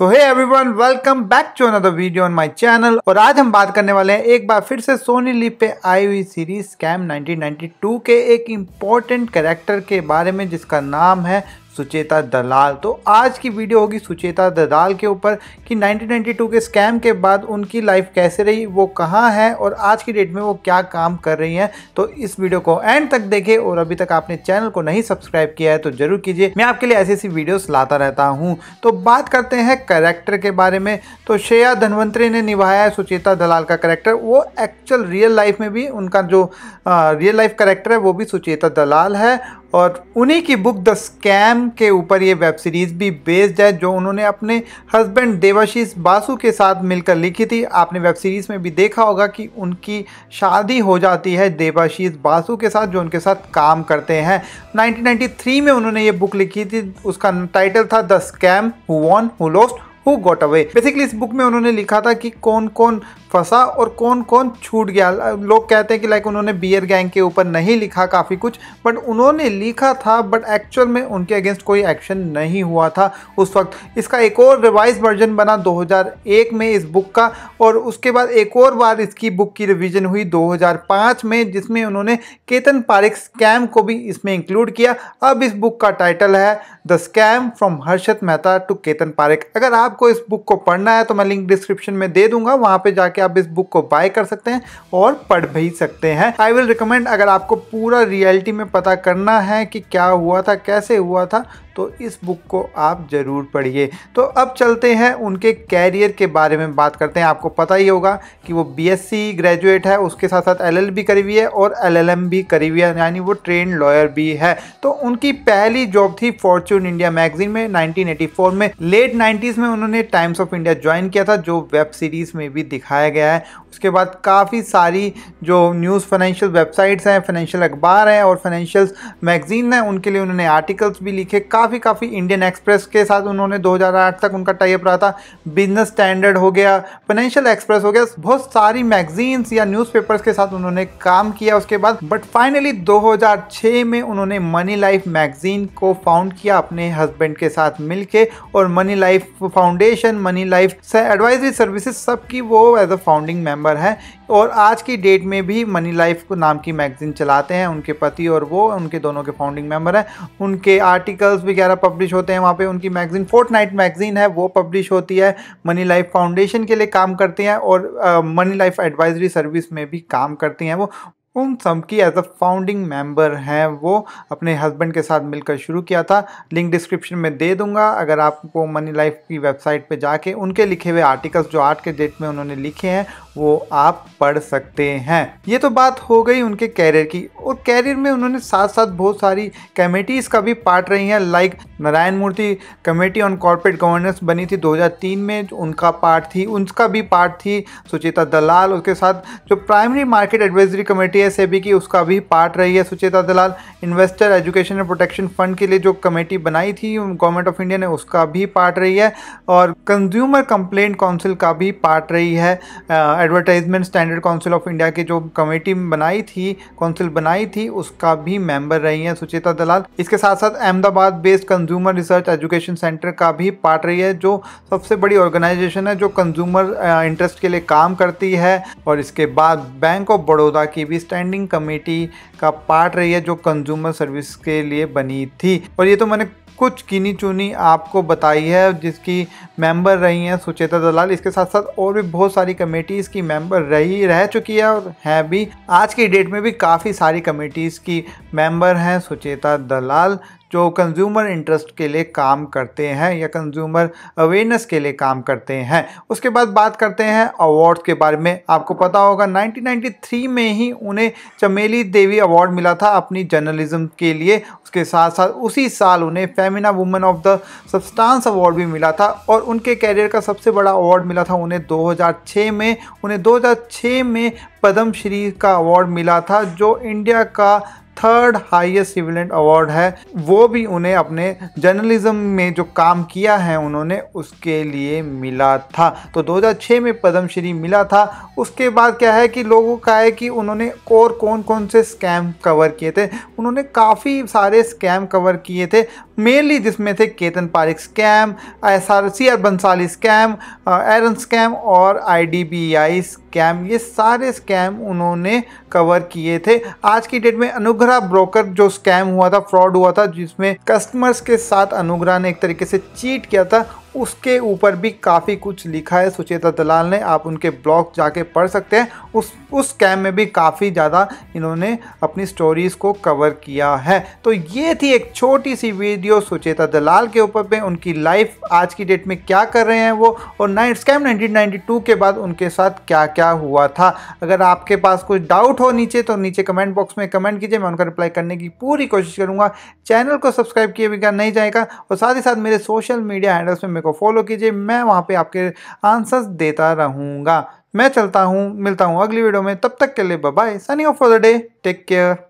so hey everyone welcome back to another video on my channel और आज हम बात करने वाले हैं एक बार फिर से सोनी लिप पे आई हुई सीरीज स्कैम 1992 के एक इम्पॉर्टेंट कैरेक्टर के बारे में जिसका नाम है सुचेता दलाल तो आज की वीडियो होगी सुचेता दलाल के ऊपर कि 1992 के स्कैम के बाद उनकी लाइफ कैसे रही वो कहाँ है और आज की डेट में वो क्या काम कर रही हैं तो इस वीडियो को एंड तक देखें और अभी तक आपने चैनल को नहीं सब्सक्राइब किया है तो जरूर कीजिए मैं आपके लिए ऐसी ऐसी वीडियोस लाता रहता हूँ तो बात करते हैं करेक्टर के बारे में तो श्रेया धनवंतरी ने निभाया है सुचेता दलाल का करेक्टर वो एक्चुअल रियल लाइफ में भी उनका जो रियल लाइफ करेक्टर है वो भी सुचेता दलाल है और उन्हीं की बुक द स्कैम के ऊपर ये वेब सीरीज़ भी बेस्ड है जो उन्होंने अपने हस्बैंड देवाशीष बासु के साथ मिलकर लिखी थी आपने वेब सीरीज़ में भी देखा होगा कि उनकी शादी हो जाती है देवाशीष बासु के साथ जो उनके साथ काम करते हैं 1993 में उन्होंने ये बुक लिखी थी उसका टाइटल था the scam who won who lost who got away basically इस बुक में उन्होंने लिखा था कि कौन कौन फंसा और कौन कौन छूट गया लोग कहते हैं कि लाइक उन्होंने बियर गैंग के ऊपर नहीं लिखा काफ़ी कुछ बट उन्होंने लिखा था बट एक्चुअल में उनके अगेंस्ट कोई एक्शन नहीं हुआ था उस वक्त इसका एक और रिवाइज वर्जन बना 2001 में इस बुक का और उसके बाद एक और बार इसकी बुक की रिविज़न हुई 2005 में जिसमें उन्होंने केतन पारिक स्कैम को भी इसमें इंक्लूड किया अब इस बुक का टाइटल है the scam from Harshad Mehta to Ketan Parikh अगर आपको इस बुक को पढ़ना है तो मैं लिंक डिस्क्रिप्शन में दे दूंगा वहाँ पर जाके जाके आप इस बुक को बाय कर सकते हैं और पढ़ भी सकते हैं आई विल रिकमेंड अगर आपको पूरा रियलिटी में पता करना है कि क्या हुआ था कैसे हुआ था तो इस बुक को आप ज़रूर पढ़िए तो अब चलते हैं उनके कैरियर के बारे में बात करते हैं आपको पता ही होगा कि वो बीएससी ग्रेजुएट है उसके साथ साथ एलएलबी करी हुई है और एलएलएम भी करी हुई है यानी वो ट्रेन लॉयर भी है तो उनकी पहली जॉब थी फॉर्चून इंडिया मैगजीन में नाइनटीन में लेट नाइन्टीज में उन्होंने टाइम्स ऑफ इंडिया ज्वाइन किया था जो वेब सीरीज़ में भी दिखाया गया है उसके बाद काफ़ी सारी जो न्यूज़ फाइनेंशियल वेबसाइट्स हैं फाइनेंशियल अखबार हैं और फाइनेंशियल मैगजीन हैं उनके लिए उन्होंने आर्टिकल्स भी लिखे काफ़ी काफ़ी इंडियन एक्सप्रेस के साथ उन्होंने 2008 तक उनका टाइप रहा था बिजनेस स्टैंडर्ड हो गया फाइनेंशियल एक्सप्रेस हो गया बहुत सारी मैगजीन्स या न्यूज़पेपर्स के साथ उन्होंने काम किया उसके बाद बट फाइनली 2006 में उन्होंने मनी लाइफ मैगजीन को फाउंड किया अपने हस्बैंड के साथ मिल और Money Life foundation Money Life advisory services सबकी वो एज अ फाउंडिंग मेम्बर है और आज की डेट में भी मनी लाइफ नाम की मैगजीन चलाते हैं उनके पति और वो उनके दोनों के फाउंडिंग मेम्बर हैं उनके आर्टिकल्स भी ग्यारह पब्लिश होते हैं वहाँ पे उनकी मैगजीन फोर्थ नाइट मैगजीन है वो पब्लिश होती है मनी लाइफ फाउंडेशन के लिए काम करती हैं और मनी लाइफ एडवाइजरी सर्विस में भी काम करती हैं वो उन सब की एज अ फाउंडिंग मेंबर हैं वो अपने हस्बैंड के साथ मिलकर शुरू किया था लिंक डिस्क्रिप्शन में दे दूंगा अगर आपको मनी लाइफ की वेबसाइट पे जाके उनके लिखे हुए आर्टिकल्स जो आर्ट के डेट में उन्होंने लिखे हैं वो आप पढ़ सकते हैं ये तो बात हो गई उनके कैरियर की और कैरियर में उन्होंने साथ साथ बहुत सारी कमेटीज़ का भी पार्ट रही हैं like Narayana Murthy committee on corporate governance बनी थी 2003 में उनका पार्ट थी उनका भी पार्ट थी सुचेता दलाल उसके साथ जो प्राइमरी मार्केट एडवाइजरी कमेटी है सेबी की उसका भी पार्ट रही है Sucheta Dalal investor education and protection fund के लिए जो कमेटी बनाई थी गवर्नमेंट ऑफ इंडिया ने उसका भी पार्ट रही है और कंज्यूमर कंप्लेंट काउंसिल का भी पार्ट रही है advertisement standard council of India की जो कमेटी बनाई थी काउंसिल बनाई थी उसका भी मेंबर रही हैं सुचेता दलाल इसके साथ साथ Ahmedabad based consumer research education centre का भी पार्ट रही है जो सबसे बड़ी ऑर्गेनाइजेशन है जो कंज्यूमर इंटरेस्ट के लिए काम करती है और इसके बाद बैंक ऑफ बड़ौदा की भी स्टैंडिंग कमेटी का पार्ट रही है जो कंज्यूमर सर्विस के लिए बनी थी और ये तो मैंने कुछ गिनी चुनी आपको बताई है जिसकी मेंबर रही हैं सुचेता दलाल इसके साथ साथ और भी बहुत सारी कमेटीज़ की मेंबर रही रह चुकी है और हैं भी आज की डेट में भी काफ़ी सारी कमेटीज़ की मेंबर हैं सुचेता दलाल जो कंज्यूमर इंटरेस्ट के लिए काम करते हैं या कंज्यूमर अवेयरनेस के लिए काम करते हैं उसके बाद बात करते हैं अवार्ड्स के बारे में आपको पता होगा 1993 में ही उन्हें चमेली देवी अवार्ड मिला था अपनी जर्नलिज्म के लिए उसके साथ साथ उसी साल उन्हें Femina women of the substance award भी मिला था और उनके कैरियर का सबसे बड़ा अवार्ड मिला था उन्हें 2006 में उन्हें 2006 में पद्मश्री का अवार्ड मिला था जो इंडिया का थर्ड हाईएस्ट सिविलेंट अवार्ड है वो भी उन्हें अपने जर्नलिज्म में जो काम किया है उन्होंने उसके लिए मिला था तो 2006 में पद्मश्री मिला था उसके बाद क्या है कि लोगों का है कि उन्होंने और कौन कौन से स्कैम कवर किए थे उन्होंने काफ़ी सारे स्कैम कवर किए थे मेनली जिसमें थे Ketan Parikh scam S R C R Bhansali scam एरन स्कैम और I D B I scam ये सारे स्कैम उन्होंने कवर किए थे आज की डेट में अनुग्रह दूसरा ब्रोकर जो स्कैम हुआ था फ्रॉड हुआ था जिसमें कस्टमर्स के साथ अनुग्रह ने एक तरीके से चीट किया था उसके ऊपर भी काफ़ी कुछ लिखा है सुचेता दलाल ने आप उनके ब्लॉग जाके पढ़ सकते हैं उस उस स्कैम में भी काफ़ी ज़्यादा इन्होंने अपनी स्टोरीज़ को कवर किया है तो ये थी एक छोटी सी वीडियो सुचेता दलाल के ऊपर पे उनकी लाइफ आज की डेट में क्या कर रहे हैं वो और नाइन स्कैम टू के बाद उनके साथ क्या क्या हुआ था अगर आपके पास कुछ डाउट हो नीचे तो नीचे कमेंट बॉक्स में कमेंट कीजिए मैं उनका रिप्लाई करने की पूरी कोशिश करूँगा चैनल को सब्सक्राइब किए बिना नहीं जाएगा और साथ ही साथ मेरे सोशल मीडिया हैंडल्स में मेरे को फॉलो कीजिए मैं वहाँ पे आपके आंसर्स देता रहूँगा मैं चलता हूँ मिलता हूँ अगली वीडियो में तब तक के लिए bye sunny off for the day take care